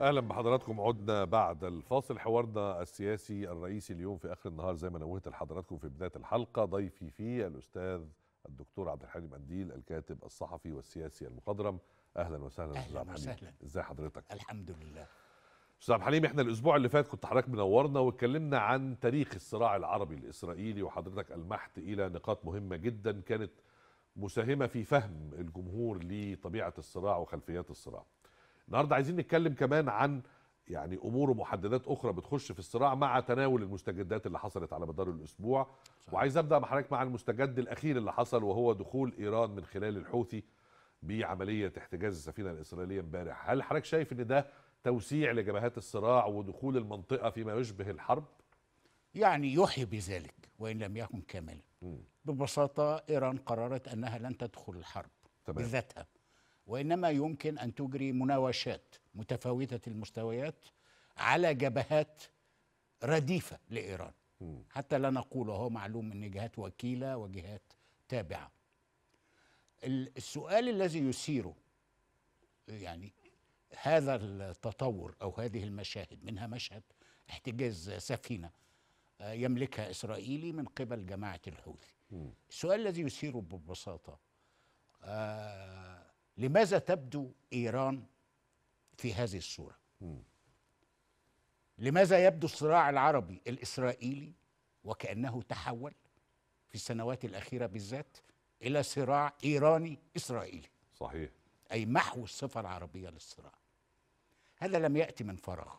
اهلا بحضراتكم عدنا بعد الفاصل حوارنا السياسي الرئيسي اليوم في اخر النهار زي ما نوهت لحضراتكم في بدايه الحلقه ضيفي فيه الاستاذ الدكتور عبد الحليم قنديل الكاتب الصحفي والسياسي المخضرم اهلا وسهلا استاذ عبد الحليم ازي حضرتك الحمد لله استاذ عبد الحليم احنا الاسبوع اللي فات كنت حضرتك منورنا واتكلمنا عن تاريخ الصراع العربي الاسرائيلي وحضرتك المحت الى نقاط مهمه جدا كانت مساهمه في فهم الجمهور لطبيعه الصراع وخلفيات الصراع النهارده عايزين نتكلم كمان عن يعني امور ومحددات اخرى بتخش في الصراع مع تناول المستجدات اللي حصلت على مدار الاسبوع صحيح. وعايز ابدا مع حضرتك مع المستجد الاخير اللي حصل وهو دخول ايران من خلال الحوثي بعمليه احتجاز السفينه الاسرائيليه امبارح هل حضرتك شايف ان ده توسيع لجبهات الصراع ودخول المنطقه فيما يشبه الحرب يعني يحيي بذلك وان لم يكن كاملا ببساطه ايران قررت انها لن تدخل الحرب تمام. بذاتها وإنما يمكن أن تجري مناوشات متفاوتة المستويات على جبهات رديفة لإيران حتى لا نقول وهو معلوم أن جهات وكيلة وجهات تابعة السؤال الذي يثيره يعني هذا التطور أو هذه المشاهد منها مشهد احتجاز سفينة آه، يملكها إسرائيلي من قبل جماعة الحوثي السؤال الذي يثيره ببساطة آه لماذا تبدو إيران في هذه الصورة لماذا يبدو الصراع العربي الإسرائيلي وكأنه تحول في السنوات الأخيرة بالذات إلى صراع إيراني إسرائيلي صحيح أي محو الصفة العربية للصراع هذا لم يأتي من فراغ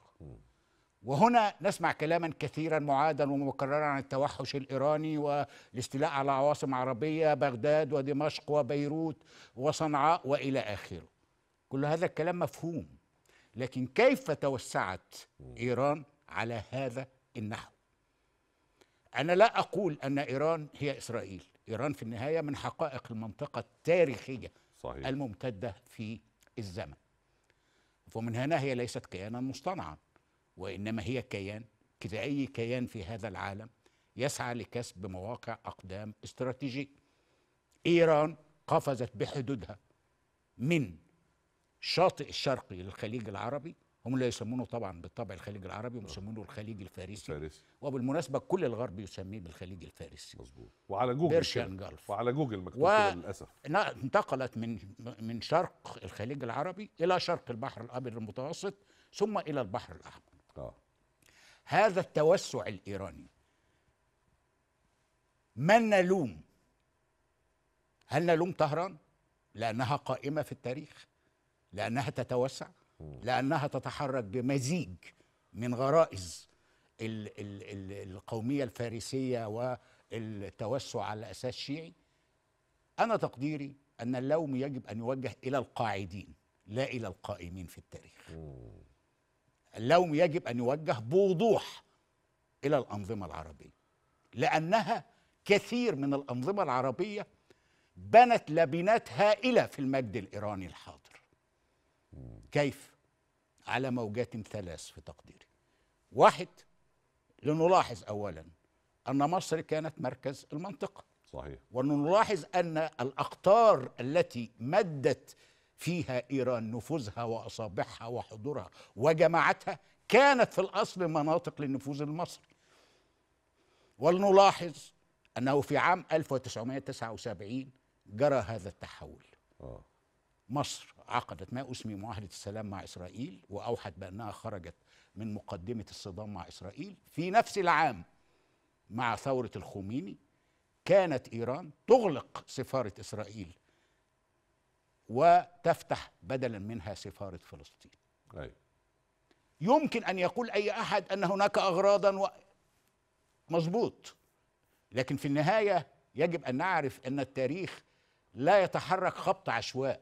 وهنا نسمع كلاما كثيرا معادا ومكررا عن التوحش الايراني والاستيلاء على عواصم عربيه بغداد ودمشق وبيروت وصنعاء والى اخره. كل هذا الكلام مفهوم لكن كيف توسعت ايران على هذا النحو؟ انا لا اقول ان ايران هي اسرائيل، ايران في النهايه من حقائق المنطقه التاريخيه صحيح. الممتده في الزمن. ومن هنا هي ليست كيانا مصطنعا. وإنما هي كيان كده أي كيان في هذا العالم يسعى لكسب مواقع أقدام استراتيجية إيران قفزت بحدودها من شاطئ الشرقي للخليج العربي هم لا يسمونه طبعا بالطبع الخليج العربي هم آه. يسمونه الخليج الفارسي الفارسي وبالمناسبه كل الغرب يسميه بالخليج الفارسي مظبوط وعلى جوجل بيرشيان جلف وعلى جوجل مكتوب و... للاسف انتقلت من من شرق الخليج العربي الى شرق البحر الابيض المتوسط ثم الى البحر الاحمر آه. هذا التوسع الإيراني من نلوم هل نلوم طهران لأنها قائمة في التاريخ لأنها تتوسع لأنها تتحرك بمزيج من غرائز القومية الفارسية والتوسع على أساس شيعي أنا تقديري أن اللوم يجب أن يوجه إلى القاعدين لا إلى القائمين في التاريخ اللوم يجب أن يوجه بوضوح إلى الأنظمة العربية لأنها كثير من الأنظمة العربية بنت لبنات هائلة في المجد الإيراني الحاضر كيف؟ على موجات ثلاث في تقديري واحد لنلاحظ أولا أن مصر كانت مركز المنطقة صحيح ونلاحظ أن الأقطار التي مدت فيها إيران نفوذها وأصابعها وحضورها وجماعتها كانت في الأصل مناطق للنفوذ المصري ولنلاحظ أنه في عام 1979 جرى هذا التحول آه. مصر عقدت ما أسمي معاهدة السلام مع إسرائيل وأوحت بأنها خرجت من مقدمة الصدام مع إسرائيل في نفس العام مع ثورة الخميني كانت إيران تغلق سفارة إسرائيل وتفتح بدلا منها سفارة فلسطين أي. طيب. يمكن أن يقول أي أحد أن هناك أغراضا و... مظبوط لكن في النهاية يجب أن نعرف أن التاريخ لا يتحرك خبط عشواء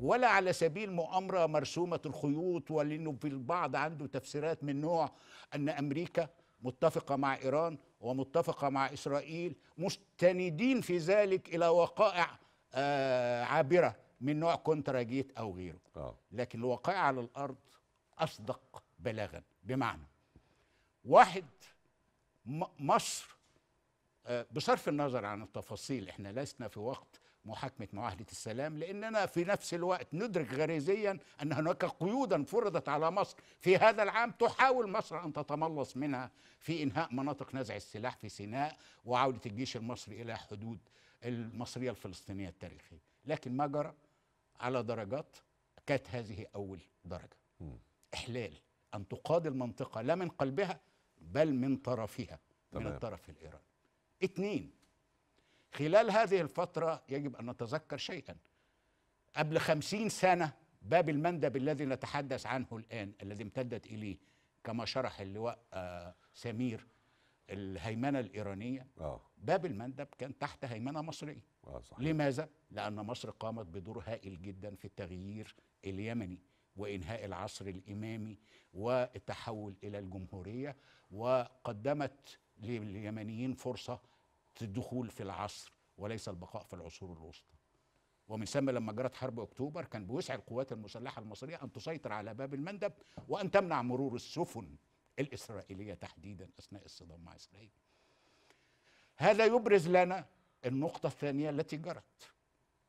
ولا على سبيل مؤامرة مرسومة الخيوط ولأنه في البعض عنده تفسيرات من نوع أن أمريكا متفقة مع إيران ومتفقة مع إسرائيل مستندين في ذلك إلى وقائع آه، عابرة من نوع كونترا جيت او غيره آه. لكن الواقع على الارض اصدق بلاغا بمعنى واحد مصر آه، بصرف النظر عن التفاصيل احنا لسنا في وقت محاكمة معاهدة السلام لأننا في نفس الوقت ندرك غريزيا أن هناك قيودا فرضت على مصر في هذا العام تحاول مصر أن تتملص منها في إنهاء مناطق نزع السلاح في سيناء وعودة الجيش المصري إلى حدود المصرية الفلسطينية التاريخية لكن ما جرى على درجات كانت هذه أول درجة إحلال أن تقاضي المنطقة لا من قلبها بل من طرفها طبعا. من الطرف الإيراني اثنين خلال هذه الفترة يجب أن نتذكر شيئا قبل خمسين سنة باب المندب الذي نتحدث عنه الآن الذي امتدت إليه كما شرح اللواء آه، سمير الهيمنة الإيرانية أوه. باب المندب كان تحت هيمنة مصرية آه، صحيح. لماذا؟ لأن مصر قامت بدور هائل جدا في التغيير اليمني وإنهاء العصر الإمامي والتحول إلى الجمهورية وقدمت لليمنيين فرصة الدخول في العصر وليس البقاء في العصور الوسطى ومن ثم لما جرت حرب اكتوبر كان بوسع القوات المسلحه المصريه ان تسيطر على باب المندب وان تمنع مرور السفن الاسرائيليه تحديدا اثناء الصدام مع اسرائيل. هذا يبرز لنا النقطة الثانية التي جرت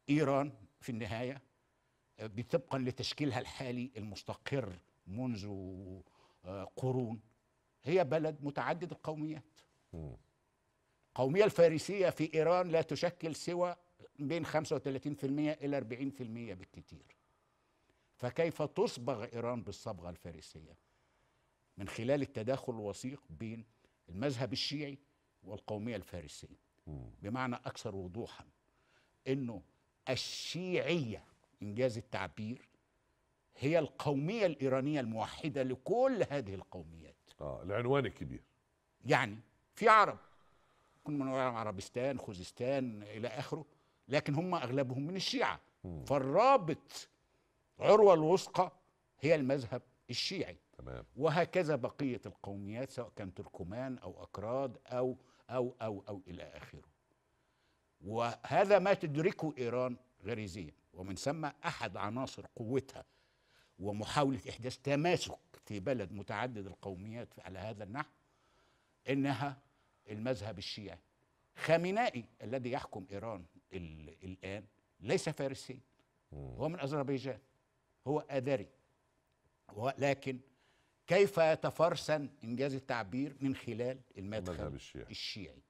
إيران في النهاية آه، طبقا لتشكيلها الحالي المستقر منذ آه، قرون هي بلد متعدد القوميات القومية الفارسية في إيران لا تشكل سوى بين 35% إلى 40% بالكثير فكيف تصبغ إيران بالصبغة الفارسية من خلال التداخل الوثيق بين المذهب الشيعي والقومية الفارسية بمعنى اكثر وضوحا انه الشيعيه انجاز التعبير هي القوميه الايرانيه الموحده لكل هذه القوميات اه العنوان الكبير يعني في عرب كل من عربستان خوزستان الى اخره لكن هم اغلبهم من الشيعه م. فالرابط عروه الوثقى هي المذهب الشيعي تمام. وهكذا بقية القوميات سواء كان تركمان أو أكراد أو أو أو أو إلى آخره وهذا ما تدركه إيران غريزيا ومن ثم أحد عناصر قوتها ومحاولة إحداث تماسك في بلد متعدد القوميات على هذا النحو إنها المذهب الشيعي خامنائي الذي يحكم إيران الآن ليس فارسي هو من أذربيجان هو أذري ولكن كيف يتفرسن إنجاز التعبير من خلال المذهب الشيعي. الشيعي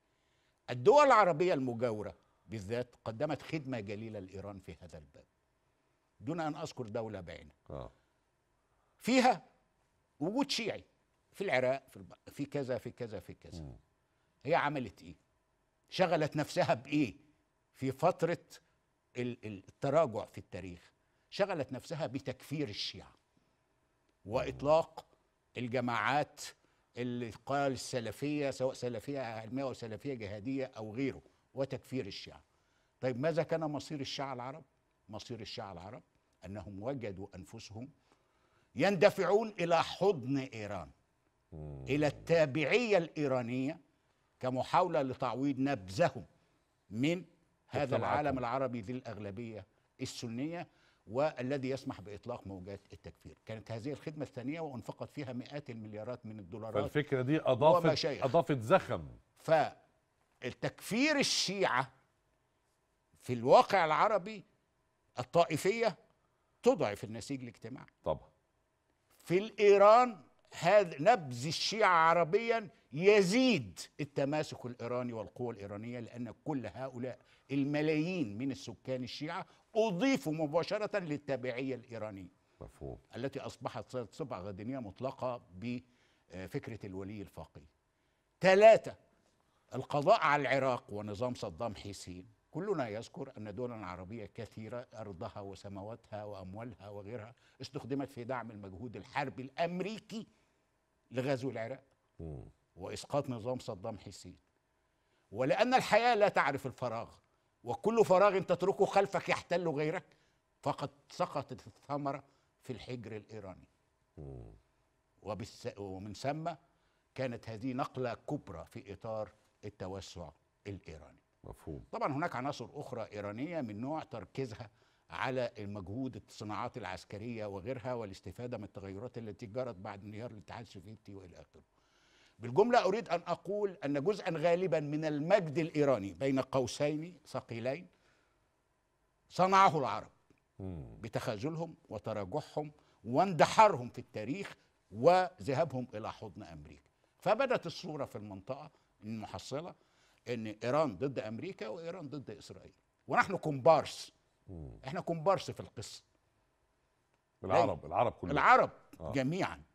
الدول العربية المجاورة بالذات قدمت خدمة جليلة لإيران في هذا الباب دون أن أذكر دولة بعينها آه. فيها وجود شيعي في العراق في, الب... في كذا في كذا في كذا م. هي عملت إيه شغلت نفسها بإيه في فترة التراجع في التاريخ شغلت نفسها بتكفير الشيعة وإطلاق الجماعات اللي قال السلفيه سواء سلفيه علميه او سلفيه جهاديه او غيره وتكفير الشيعه. طيب ماذا كان مصير الشيعه العرب؟ مصير الشيعه العرب انهم وجدوا انفسهم يندفعون الى حضن ايران مم. الى التابعيه الايرانيه كمحاوله لتعويض نبذهم من هذا العالم العربي ذي الاغلبيه السنيه والذي يسمح باطلاق موجات التكفير كانت هذه الخدمه الثانيه وانفقت فيها مئات المليارات من الدولارات فالفكره دي اضافت اضافت زخم فالتكفير الشيعه في الواقع العربي الطائفيه تضعف النسيج الاجتماعي طبعا في الايران هذا نبذ الشيعة عربيا يزيد التماسك الإيراني والقوة الإيرانية لأن كل هؤلاء الملايين من السكان الشيعة أضيفوا مباشرة للتابعية الإيرانية مفهوم. التي أصبحت صبعة غدنية مطلقة بفكرة آه، الولي الفقي ثلاثة القضاء على العراق ونظام صدام حسين كلنا يذكر أن دولا عربية كثيرة أرضها وسماواتها وأموالها وغيرها استخدمت في دعم المجهود الحربي الأمريكي لغزو العراق واسقاط نظام صدام حسين ولان الحياه لا تعرف الفراغ وكل فراغ تتركه خلفك يحتل غيرك فقد سقطت الثمره في الحجر الايراني وبالس... ومن ثم كانت هذه نقله كبرى في اطار التوسع الايراني مفهوم طبعا هناك عناصر اخرى ايرانيه من نوع تركيزها على المجهود الصناعات العسكريه وغيرها والاستفاده من التغيرات التي جرت بعد انهيار الاتحاد السوفيتي والى اخره. بالجمله اريد ان اقول ان جزءا غالبا من المجد الايراني بين قوسين ثقيلين صنعه العرب بتخاذلهم وتراجعهم واندحارهم في التاريخ وذهابهم الى حضن امريكا. فبدت الصوره في المنطقه المحصله ان ايران ضد امريكا وايران ضد اسرائيل ونحن كومبارس احنا كومبارس في القصه العرب العرب كلهم العرب آه. جميعا